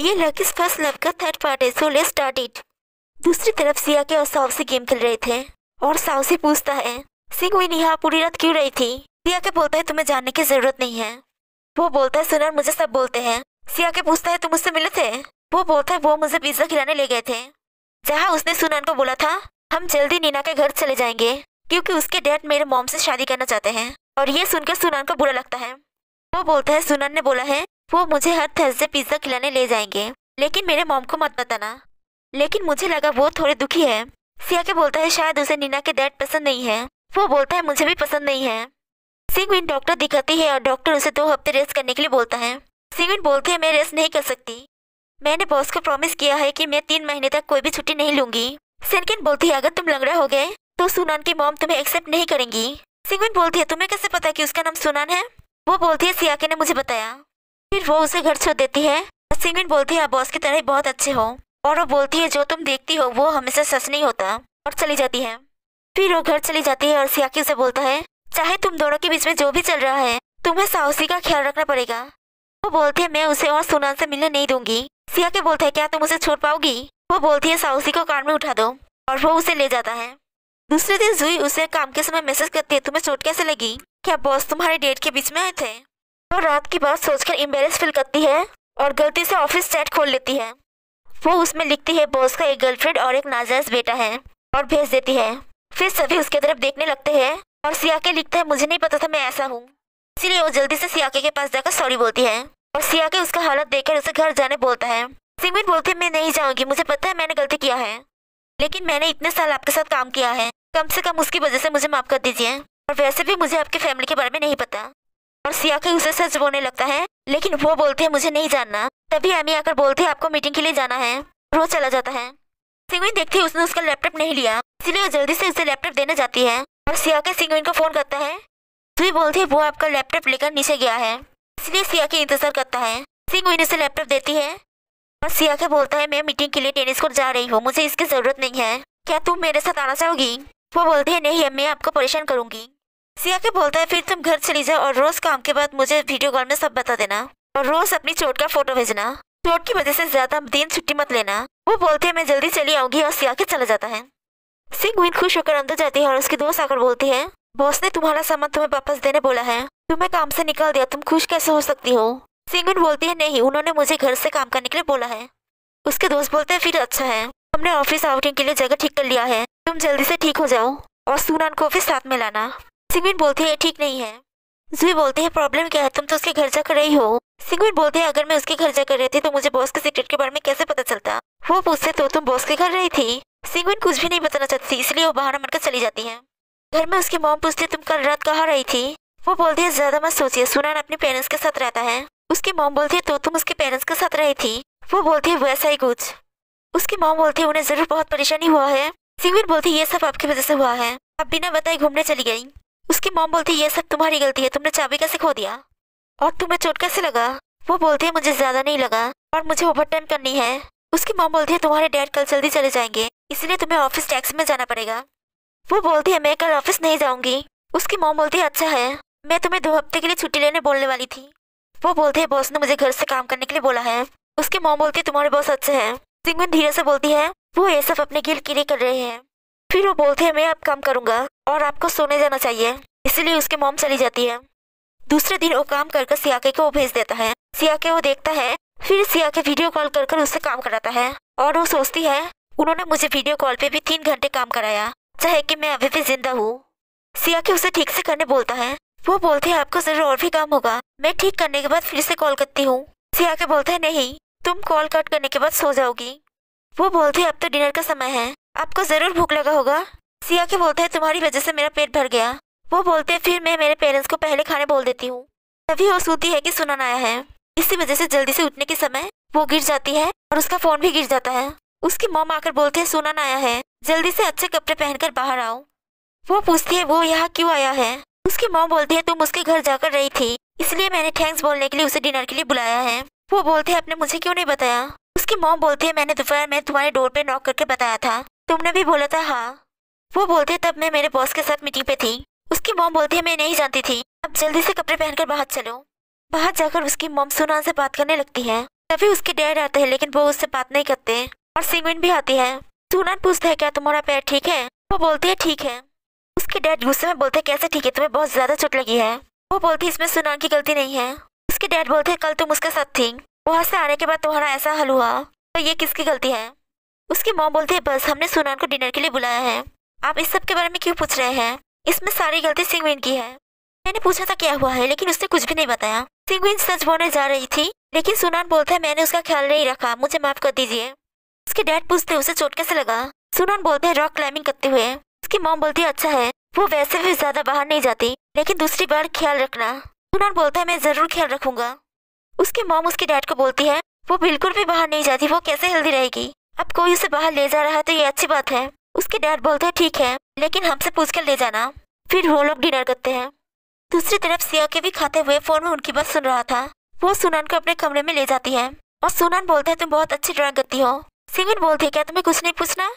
ये lucky's first love का third part है सो ले स्टार्ट इट दूसरी तरफ सिया के और साव से गेम खेल रहे थे और साव से पूछता है सिंह विन यहाँ पूरी रात क्यों रही थी सिया के बोलता है तुम्हें जानने की जरूरत नहीं है वो बोलता है सुनर मुझे सब बोलते हैं सिया के पूछता है तुम मुझसे मिले थे वो बोलता है वो मुझे पिज्जा खिलाने ले गए थे जहाँ उसने सुनन को बोला था हम जल्दी नीना के घर चले जाएंगे क्योंकि उसके डैड मेरे मॉम से शादी करना चाहते हैं और ये सुनकर सुनन को बुरा लगता है वो बोलता है सुनन ने बोला है वो मुझे हर थर्सडे पिज्ज़ा खिलाने ले जाएंगे लेकिन मेरे मॉम को मत बताना लेकिन मुझे लगा वो थोड़े दुखी है सिया के बोलता है शायद उसे नीना के डैड पसंद नहीं है वो बोलता है मुझे भी पसंद नहीं है सिंगविन डॉक्टर दिखाती है और डॉक्टर उसे दो हफ्ते रेस्ट करने के लिए बोलता है सिंगविन बोलते हैं मैं रेस्ट नहीं कर सकती मैंने बॉस को प्रॉमिस किया है कि मैं तीन महीने तक कोई भी छुट्टी नहीं लूंगी सिनकिन बोलती है अगर तुम लंगड़ा हो गए तो सुनान की मॉम तुम्हें एक्सेप्ट नहीं करेंगी सिंगविन बोलती है तुम्हें कैसे पता कि उसका नाम सुनान है वो बोलती है सियाके ने मुझे बताया फिर वो उसे घर छोड़ देती है सिमिन बोलती है आप बॉस की तरह ही बहुत अच्छे हो और वो बोलती है जो तुम देखती हो वो हमेशा सच नहीं होता और चली जाती है फिर वो घर चली जाती है और सियाकी उसे बोलता है चाहे तुम दोनों के बीच में जो भी चल रहा है तुम्हें साहसी का ख्याल रखना पड़ेगा वो बोलती है मैं उसे और सुनान से मिलने नहीं दूंगी सिया के बोलता है क्या तुम उसे छोड़ पाओगी वो बोलती है साहसी को कार में उठा दो और वो उसे ले जाता है दूसरे दिन जुई उसे काम के समय मैसेज करती है तुम्हें चोट कैसे लगी क्या बॉस तुम्हारे डेट के बीच में आए थे वो रात की बात सोचकर एम्बेरस फील करती है और गलती से ऑफिस चैट खोल लेती है वो उसमें लिखती है बॉस का एक गर्लफ्रेंड और एक नाजायज बेटा है और भेज देती है फिर सभी उसके तरफ देखने लगते हैं और सियाके लिखता है मुझे नहीं पता था मैं ऐसा हूँ इसीलिए वो जल्दी से सियाके के पास जाकर सॉरी बोलती है और सियाके उसका हालत देखकर उसे घर जाने बोलता है बोलती बोलते मैं नहीं जाऊंगी मुझे पता है मैंने गलती किया है लेकिन मैंने इतने साल आपके साथ काम किया है कम से कम उसकी वजह से मुझे माफ कर दीजिए और वैसे भी मुझे आपके फैमिली के बारे में नहीं पता और के उसे सच बोलने लगता है लेकिन वो बोलते हैं मुझे नहीं जानना तभी एमी आकर बोलते हैं आपको मीटिंग के लिए जाना है रोज चला जाता है सिंगविन देखते है उसने उसका लैपटॉप नहीं लिया इसलिए जल्दी से उसे लैपटॉप देने जाती है और सिया के सिंगविन को फोन करता है तुम्हें तो बोलते वो आपका लैपटॉप लेकर नीचे गया है इसलिए सिया के इंतजार करता है सिंगविन उसे लैपटॉप देती है और सिया के बोलता है मैं मीटिंग के लिए टेनिस कोर्ट जा रही हूँ मुझे इसकी ज़रूरत नहीं है क्या तुम मेरे साथ आना चाहोगी वो बोलते हैं नहीं मैं आपको परेशान करूंगी सिया के बोलता है फिर तुम घर चली जाओ और रोज काम के बाद मुझे वीडियो कॉल में सब बता देना और रोज अपनी चोट का फोटो भेजना चोट की वजह से ज्यादा दिन छुट्टी मत लेना वो बोलते है मैं जल्दी चली आऊंगी और सिया के चला जाता है सिंह खुश होकर अंदर जाती है और उसकी दोस्त आकर बोलती है बॉस ने तुम्हारा सामान तुम्हें वापस देने बोला है तुम्हें काम से निकाल दिया तुम खुश कैसे हो सकती हो सिंगुन बोलती है नहीं उन्होंने मुझे घर से काम करने के लिए बोला है उसके दोस्त बोलते हैं फिर अच्छा है हमने ऑफिस आउटिंग के लिए जगह ठीक कर लिया है तुम जल्दी से ठीक हो जाओ और सूनान को भी साथ में लाना सिंगविन बोलती है ठीक नहीं है जुई बोलते है प्रॉब्लम क्या है तुम तो उसके घर जाकर रही हो सिंगविन बोलते है अगर मैं उसके घर जाकर रही थी तो मुझे बॉस के सीक्रेट के बारे में कैसे पता चलता वो पूछते तो तुम बॉस के घर रही थी सिंगविन कुछ भी नहीं बताना चाहती इसलिए वो बहाना मरकर चली जाती है घर में उसकी मॉम पूछते तुम कल रात कहाँ रही थी वो बोलती है ज्यादा मत सोचिए सुनान अपने पेरेंट्स के साथ रहता है उसकी मॉम बोलती है तो तुम उसके पेरेंट्स के साथ रही थी वो बोलती है वैसा ही कुछ उसकी मॉम बोलती है उन्हें जरूर बहुत परेशानी हुआ है सिंगविन बोलती है ये सब आपकी वजह से हुआ है आप बिना बताए घूमने चली गई उसकी मॉम बोलती है ये सब तुम्हारी गलती है तुमने चाबी कैसे खो दिया और तुम्हें चोट कैसे लगा वो बोलती है मुझे ज़्यादा नहीं लगा और मुझे ओवर टाइम करनी है उसकी मॉम बोलती है तुम्हारे डैड कल जल्दी चले जाएंगे इसलिए तुम्हें ऑफिस टैक्सी में जाना पड़ेगा वो बोलती है मैं कल ऑफिस नहीं जाऊंगी उसकी मॉम बोलती है अच्छा है मैं तुम्हें दो हफ्ते के लिए छुट्टी लेने बोलने वाली थी वो बोलते हैं बॉस ने मुझे घर से काम करने के लिए बोला है उसकी मॉम बोलती है तुम्हारे बॉस अच्छे हैं सिंगविन धीरे से बोलती है वो ये सब अपने गिल के लिए कर रहे हैं फिर वो बोलती है मैं अब काम करूंगा और आपको सोने जाना चाहिए इसलिए उसके मोम चली जाती है दूसरे दिन वो काम कर सियाके को भेज देता है सियाके वो देखता है फिर सियाके वीडियो कॉल कर कर उससे काम कराता है और वो सोचती है उन्होंने मुझे वीडियो कॉल पे भी तीन घंटे काम कराया चाहे कि मैं अभी भी जिंदा हूँ सियाके उसे ठीक से करने बोलता है वो बोलते हैं आपको जरूर और भी काम होगा मैं ठीक करने के बाद फिर से कॉल करती हूँ सियाके बोलते हैं नहीं तुम कॉल कट करने के बाद सो जाओगी वो बोलते हैं अब तो डिनर का समय है आपको ज़रूर भूख लगा होगा सिया के बोलते हैं तुम्हारी वजह से मेरा पेट भर गया वो बोलते हैं फिर मैं मेरे पेरेंट्स को पहले खाने बोल देती हूँ तभी वो सूती है कि सुनन आया है इसी वजह से जल्दी से उठने के समय वो गिर जाती है और उसका फोन भी गिर जाता है उसकी मोम आकर बोलते हैं सुनन आया है जल्दी से अच्छे कपड़े पहनकर बाहर आओ वो पूछती है वो यहाँ क्यों आया है उसकी मोम बोलती है तुम उसके घर जाकर रही थी इसलिए मैंने थैंक्स बोलने के लिए उसे डिनर के लिए बुलाया है वो बोलते हैं आपने मुझे क्यों नहीं बताया उसकी मोम बोलती है मैंने दोपहर में तुम्हारे डोर पे नॉक करके बताया था तुमने भी बोला था हाँ वो बोलते तब मैं मेरे बॉस के साथ मीटिंग पे थी उसकी मॉम बोलती है मैं नहीं जानती थी अब जल्दी से कपड़े पहनकर बाहर चलो बाहर जाकर उसकी मॉम सुनान से बात करने लगती है तभी उसके डैड आते हैं लेकिन वो उससे बात नहीं करते और सिंगविन भी आती है सुनान पूछता है क्या तुम्हारा पैर ठीक है वो बोलती है ठीक है उसके डैड गुस्से में बोलते कैसे ठीक है तुम्हें बहुत ज्यादा चोट लगी है वो बोलती है इसमें सुनान की गलती नहीं है उसके डैड बोलते कल तुम उसके साथ थी वहां से आने के बाद तुम्हारा ऐसा हल हुआ तो ये किसकी गलती है उसकी माँ बोलती है बस हमने सुनान को डिनर के लिए बुलाया है आप इस सब के बारे में क्यों पूछ रहे हैं इसमें सारी गलती सिंगविन की है मैंने पूछा था क्या हुआ है लेकिन उसने कुछ भी नहीं बताया सिंगविन सच बोलने जा रही थी लेकिन सुनान बोलता है मैंने उसका ख्याल नहीं रखा मुझे माफ कर दीजिए उसके डैड पूछते उसे चोट कैसे लगा सुनान बोलते हैं रॉक क्लाइंबिंग करते हुए उसकी माँ बोलती है अच्छा है वो वैसे भी ज्यादा बाहर नहीं जाती लेकिन दूसरी बार ख्याल रखना सुनान बोलता है मैं जरूर ख्याल रखूंगा उसकी मॉम उसके डैड को बोलती है वो बिल्कुल भी बाहर नहीं जाती वो कैसे हेल्दी रहेगी अब कोई उसे बाहर ले जा रहा है तो ये अच्छी बात है उसके डैड बोलते हैं ठीक है लेकिन हमसे पूछ कर ले जाना फिर वो लोग डिनर करते हैं दूसरी तरफ सिया के भी खाते हुए फोन में उनकी बात सुन रहा था वो सुनान को अपने कमरे में ले जाती है और सुनान बोलते है तुम बहुत अच्छी ड्राइंग करती हो सिविन बोलती है क्या तुम्हें कुछ नहीं पूछना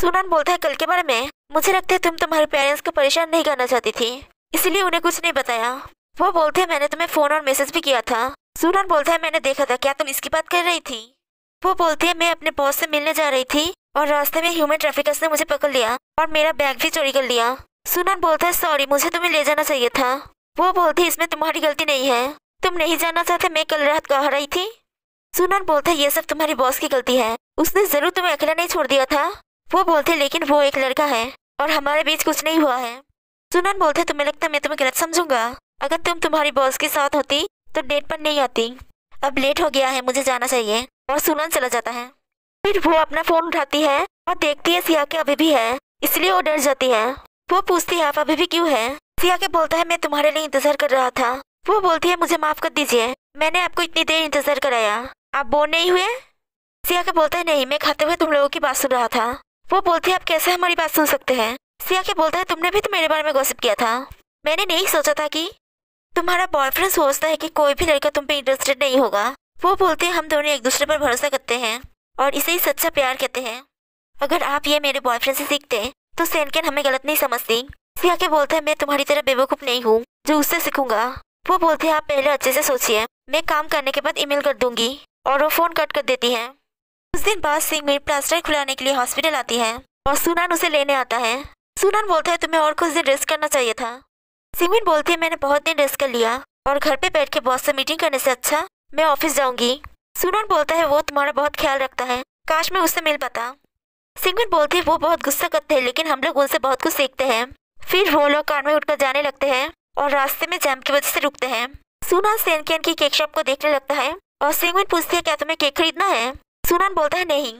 सुनान बोलता है कल के बारे में मुझे लगता है तुम तुम्हारे पेरेंट्स को परेशान नहीं करना चाहती थी इसलिए उन्हें कुछ नहीं बताया वो बोलते हैं मैंने तुम्हें फोन और मैसेज भी किया था सुनान बोलता है मैंने देखा था क्या तुम इसकी बात कर रही थी वो बोलती है मैं अपने बॉस से मिलने जा रही थी और रास्ते में ह्यूमन ट्रैफिकर्स ने मुझे पकड़ लिया और मेरा बैग भी चोरी कर लिया सुनन बोलता है सॉरी मुझे तुम्हें ले जाना चाहिए था वो बोलती है इसमें तुम्हारी गलती नहीं है तुम नहीं जाना चाहते मैं कल रात कह रही थी सुनन बोलता है ये सब तुम्हारी बॉस की गलती है उसने जरूर तुम्हें अकेला नहीं छोड़ दिया था वो बोलते लेकिन वो एक लड़का है और हमारे बीच कुछ नहीं हुआ है सुनन बोलते तुम्हें लगता मैं तुम्हें गलत समझूंगा अगर तुम तुम्हारी बॉस के साथ होती तो डेट पर नहीं आती अब लेट हो गया है मुझे जाना चाहिए और सुनन चला जाता है फिर वो अपना फोन उठाती है और देखती है सिया के अभी भी है इसलिए वो डर जाती है वो पूछती है आप अभी भी क्यों है सिया के बोलता है मैं तुम्हारे लिए इंतजार कर रहा था वो बोलती है मुझे माफ कर दीजिए मैंने आपको इतनी देर इंतजार कराया आप बोर नहीं हुए सिया के बोलता है नहीं मैं खाते हुए तुम लोगों की बात सुन रहा था वो बोलती है आप कैसे हमारी बात सुन सकते हैं सिया के बोलता है तुमने भी तो मेरे बारे में गॉसिप किया था मैंने नहीं सोचा था कि तुम्हारा बॉयफ्रेंड सोचता है कि कोई भी लड़का तुम पे इंटरेस्टेड नहीं होगा वो बोलते हैं हम दोनों एक दूसरे पर भरोसा करते हैं और इसे ही सच्चा प्यार कहते हैं अगर आप ये मेरे बॉयफ्रेंड से सीखते तो सेनकेन हमें गलत नहीं समझती फिर आके बोलते हैं मैं तुम्हारी तरह बेवकूफ़ नहीं हूँ जो उससे सीखूंगा वो बोलते हैं आप पहले अच्छे से सोचिए मैं काम करने के बाद ईमेल कर दूंगी और वो फ़ोन कट कर देती है उस दिन बाद सिंह मीर प्लास्टर खुलाने के लिए हॉस्पिटल आती है और सुनान उसे लेने आता है सुनान बोलता है तुम्हें और कुछ दिन रेस्ट करना चाहिए था सिंगविन बोलती है मैंने बहुत दिन रेस्ट कर लिया और घर पे बैठ के बॉस से मीटिंग करने से अच्छा मैं ऑफिस जाऊंगी सुनोन बोलता है वो तुम्हारा बहुत ख्याल रखता है काश मैं उससे मिल पाता सिंगन बोलते वो बहुत गुस्सा करते हैं लेकिन हम लोग उनसे बहुत कुछ सीखते हैं फिर वो लोग कार में उठकर जाने लगते हैं और रास्ते में जैम की वजह से रुकते हैं सुनान सेनकेन की केक शॉप को देखने लगता है और सिंगन पूछती है क्या तुम्हें केक खरीदना है सुनान बोलता है नहीं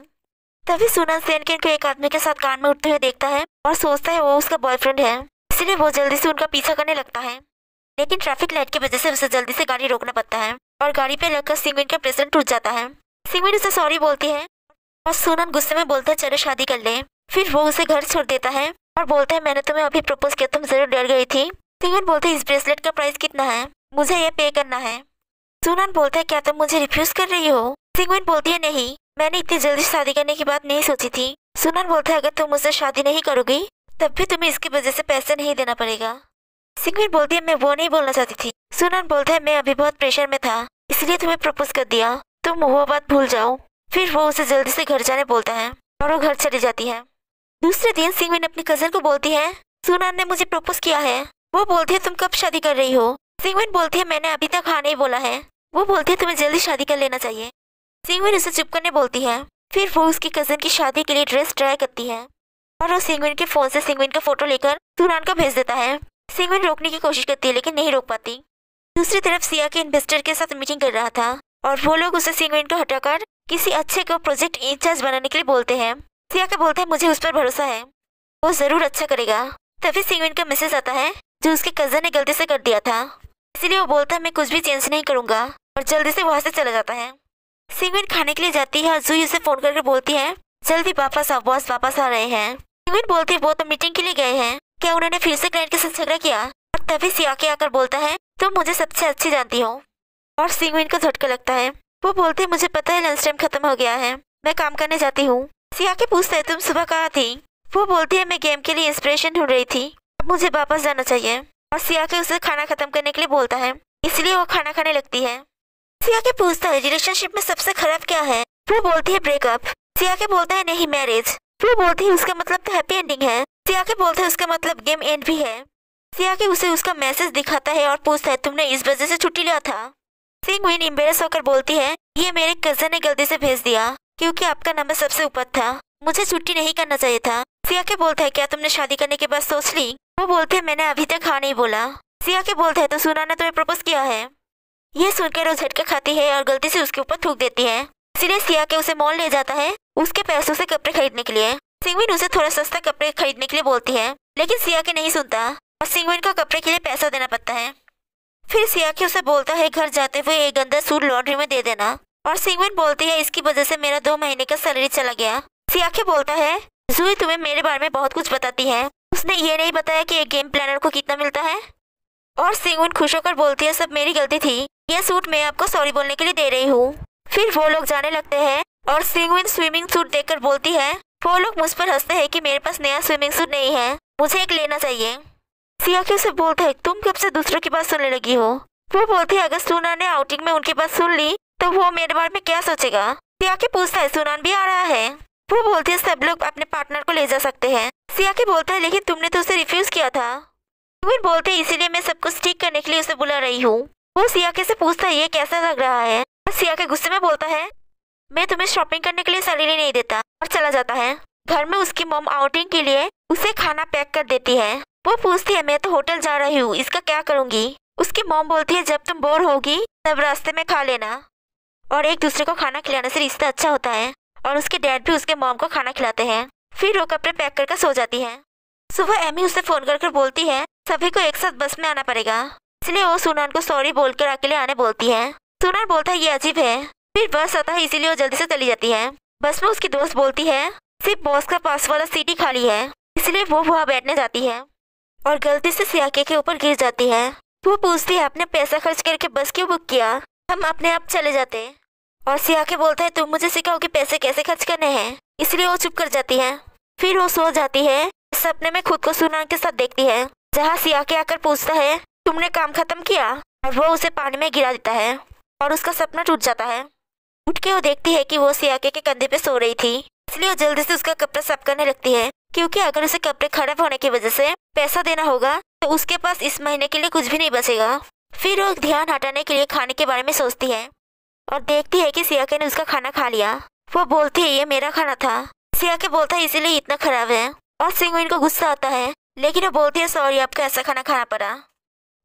तभी सुनान सेनकेन को एक आदमी के साथ कार में उठते हुए देखता है और सोचता है वो उसका बॉयफ्रेंड है इसलिए वो जल्दी से उनका पीछा करने लगता है लेकिन ट्रैफिक लाइट की वजह से उसे जल्दी से गाड़ी रोकना पड़ता है और गाड़ी पे लगकर सिमिन का प्रेजेंट टूट जाता है सिमिन उसे सॉरी बोलती है और सोनम गुस्से में बोलता है चलो शादी कर ले फिर वो उसे घर छोड़ देता है और बोलता है मैंने तुम्हें अभी प्रपोज किया तुम जरूर डर गई थी सिमिन बोलते इस ब्रेसलेट का प्राइस कितना है मुझे यह पे करना है सुनन बोलता है क्या तुम मुझे रिफ्यूज कर रही हो सिंगविन बोलती है नहीं मैंने इतनी जल्दी शादी करने की बात नहीं सोची थी सुनन बोलता है अगर तुम मुझसे शादी नहीं करोगी तब भी तुम्हें इसकी वजह से पैसे नहीं देना पड़ेगा सिगविन बोलती है मैं वो नहीं बोलना चाहती थी सुनन बोलता है मैं अभी बहुत प्रेशर में था इसलिए तुम्हें प्रपोज कर दिया तुम वो बात भूल जाओ फिर वो उसे जल्दी से घर जाने बोलता है और वो घर चली जाती है दूसरे दिन सिंगविन अपनी कजन को बोलती है सुनन ने मुझे प्रपोज किया है वो बोलती है तुम कब शादी कर रही हो सिंगविन बोलती है मैंने अभी तक हाँ नहीं बोला है वो बोलती है तुम्हें जल्दी शादी कर लेना चाहिए सिंगविन उसे चुप करने बोलती है फिर वो उसकी कजन की शादी के लिए ड्रेस ट्राई करती है और वो सिंगविन के फोन से सिंगविन का फोटो लेकर सुनान का भेज देता है सिंगमैन रोकने की कोशिश करती है लेकिन नहीं रोक पाती दूसरी तरफ सिया के इन्वेस्टर के साथ मीटिंग कर रहा था और वो लोग उसे सीमेंट को हटाकर किसी अच्छे को प्रोजेक्ट इंचार्ज बनाने के लिए बोलते हैं सिया के बोलते हैं मुझे उस पर भरोसा है वो जरूर अच्छा करेगा तभी सिंगमैन का मैसेज आता है जो उसके कजन ने गलती से कर दिया था इसलिए वो बोलता है मैं कुछ भी चेंज नहीं करूंगा और जल्दी से वहाँ से चला जाता है सिंगविन खाने के लिए जाती है और जू उसे फ़ोन करके बोलती है जल्दी वापस आओ बॉस वापस आ रहे हैं सिंगविन बोलते है वो तो मीटिंग के लिए गए हैं क्या उन्होंने फिर से ग्रैंड के साथ झगड़ा किया और तभी सियाके आकर बोलता है तुम तो मुझे सबसे अच्छी जानती हो और सिंगविन को झटका लगता है वो बोलते मुझे पता है लंच टाइम खत्म हो गया है मैं काम करने जाती हूँ सिया के पूछता है तुम सुबह कहाँ थी वो बोलती है मैं गेम के लिए इंस्पिरेशन ढूंढ रही थी अब मुझे वापस जाना चाहिए और सिया के उसे खाना खत्म करने के लिए बोलता है इसलिए वो खाना खाने लगती है सिया के पूछता है रिलेशनशिप में सबसे खराब क्या है वो बोलती है ब्रेकअप सिया के बोलता है नहीं मैरिज वो बोलती है उसका मतलब तो हैप्पी एंडिंग है सियाके बोलते हैं उसका मतलब गेम एंड भी है सिया के उसे उसका मैसेज दिखाता है और पूछता है तुमने इस वजह से छुट्टी लिया था सिंह विन एम्बेरस होकर बोलती है ये मेरे कजन ने गलती से भेज दिया क्योंकि आपका नंबर सबसे ऊपर था मुझे छुट्टी नहीं करना चाहिए था सिया के बोलता है क्या तुमने शादी करने के बाद सोच ली वो बोलते हैं मैंने अभी तक हाँ नहीं बोला सिया के बोलते है तो सुना ने तुम्हें प्रपोज किया है यह सुनकर वो झटके खाती है और गलती से उसके ऊपर थूक देती है इसलिए सिया के उसे मॉल ले जाता है उसके पैसों से कपड़े खरीदने के लिए सिंगविन उसे थोड़ा सस्ता कपड़े खरीदने के लिए बोलती है लेकिन सिया के नहीं सुनता और सिंगविन को कपड़े के लिए पैसा देना पड़ता है फिर सिया के उसे बोलता है घर जाते हुए एक गंदा सूट लॉन्ड्री में दे देना और सिंगविन बोलती है इसकी वजह से मेरा दो महीने का सैलरी चला गया सियाखे बोलता है जूई तुम्हें मेरे बारे में बहुत कुछ बताती है उसने ये नहीं बताया कि एक गेम प्लानर को कितना मिलता है और सिंगविन खुश होकर बोलती है सब मेरी गलती थी यह सूट मैं आपको सॉरी बोलने के लिए दे रही हूँ फिर वो लोग जाने लगते हैं और सिंगविन स्विमिंग सूट देखकर बोलती है वो लोग मुझ पर हंसते हैं कि मेरे पास नया स्विमिंग सूट नहीं है मुझे एक लेना चाहिए सियाखी उसे बोलता है तुम कब से दूसरों की बात सुनने लगी हो वो बोलती है अगर सुना ने आउटिंग में उनकी बात सुन ली तो वो मेरे बारे में क्या सोचेगा सियाखी पूछता है सुनान भी आ रहा है वो बोलती है सब लोग अपने पार्टनर को ले जा सकते हैं सियाखी बोलता है लेकिन तुमने तो उसे रिफ्यूज किया था सुबीर बोलते हैं इसीलिए मैं सब कुछ ठीक करने के लिए उसे बुला रही हूँ वो सियाके से पूछता है ये कैसा लग रहा है सियाके गुस्से में बोलता है मैं तुम्हें शॉपिंग करने के लिए सैलरी नहीं देता और चला जाता है घर में उसकी मोम आउटिंग के लिए उसे खाना पैक कर देती है वो पूछती है मैं तो होटल जा रही हूँ इसका क्या करूँगी उसकी मोम बोलती है जब तुम बोर होगी तब रास्ते में खा लेना और एक दूसरे को खाना खिलाने से रिश्ता अच्छा होता है और उसके डैड भी उसके मोम को खाना खिलाते हैं फिर वो कपड़े पैक करके सो जाती है सुबह एमी उसे फ़ोन कर कर बोलती है सभी को एक साथ बस में आना पड़ेगा इसलिए वो सुनान को सॉरी बोलकर अकेले आने बोलती है सुनान बोलता है ये अजीब है फिर बस आता है इसीलिए वो जल्दी से चली जाती है बस में उसकी दोस्त बोलती है सिर्फ बॉस का पास वाला सीट ही खाली है इसलिए वो वहाँ बैठने जाती है और गलती से सियाके के ऊपर गिर जाती है वो पूछती है आपने पैसा खर्च करके बस क्यों बुक किया हम अपने आप चले जाते और सियाके बोलता है तुम मुझे सिखाओ कि पैसे कैसे खर्च करने हैं इसलिए वो चुप कर जाती है फिर वो सो जाती है सपने में खुद को सुनान के साथ देखती है जहाँ सियाके आकर पूछता है तुमने काम खत्म किया और वो उसे पानी में गिरा देता है और उसका सपना टूट जाता है उठ के वो देखती है कि वो सियाके के कंधे पे सो रही थी इसलिए वो जल्दी से उसका कपड़ा साफ करने लगती है क्योंकि अगर उसे कपड़े खराब होने की वजह से पैसा देना होगा तो उसके पास इस महीने के लिए कुछ भी नहीं बचेगा फिर वो ध्यान हटाने के लिए खाने के बारे में सोचती है और देखती है कि सियाके ने उसका खाना खा लिया वो बोलती है ये मेरा खाना था सियाके बोलता है इसीलिए इतना खराब है और सिंगविन को गुस्सा आता है लेकिन वो बोलती है सॉरी आपको ऐसा खाना खाना पड़ा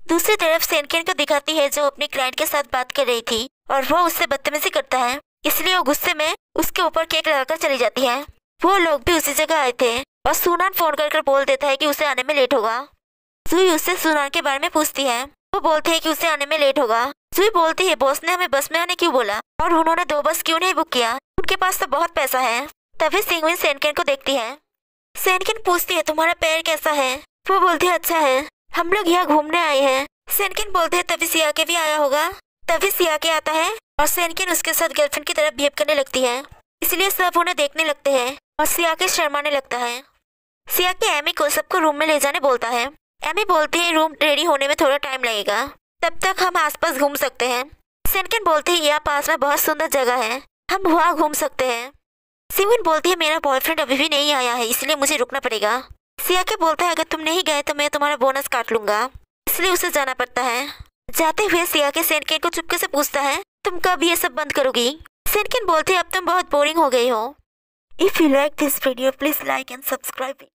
दूसरी तरफ सेनकेन को दिखाती है जो अपने क्लाइंट के साथ बात कर रही थी और वो उससे बदतमीजी करता है इसलिए वो गुस्से में उसके ऊपर केक लगाकर चली जाती है वो लोग भी उसी जगह आए थे और सुनान फोन कर कर बोल देता है कि उसे आने में लेट होगा जुई उससे सुनान के बारे में पूछती है वो बोलते है कि उसे आने में लेट होगा जुई बोलती है बॉस ने हमें बस में आने क्यों बोला और उन्होंने दो बस क्यों नहीं बुक किया उनके पास तो बहुत पैसा है तभी सिंगविन सेनकेन को देखती है सेनकेन पूछती है तुम्हारा पैर कैसा है वो बोलती है अच्छा है हम लोग यहाँ घूमने आए हैं सेनकिन बोलते हैं तभी सिया के भी आया होगा तभी सिया के आता है और सेनकिन उसके साथ गर्लफ्रेंड की तरफ बिहेव करने लगती है इसलिए सब उन्हें देखने लगते हैं और सिया के शर्माने लगता है सिया के एमी को सबको रूम में ले जाने बोलता है एमी बोलते हैं रूम रेडी होने में थोड़ा टाइम लगेगा तब तक हम आसपास घूम सकते हैं सेनकिन बोलते हैं यहाँ पास में बहुत सुंदर जगह है हम वहाँ घूम सकते हैं सिविन बोलती है मेरा बॉयफ्रेंड अभी भी नहीं आया है इसलिए मुझे रुकना पड़ेगा सिया के बोलता है अगर तुम नहीं गए तो मैं तुम्हारा बोनस काट लूंगा इसलिए उसे जाना पड़ता है जाते हुए सिया के सेनकेन को चुपके से पूछता है तुम कब ये सब बंद करोगी सेनकेन बोलते अब तुम बहुत बोरिंग हो गई हो if you like this video please like and subscribe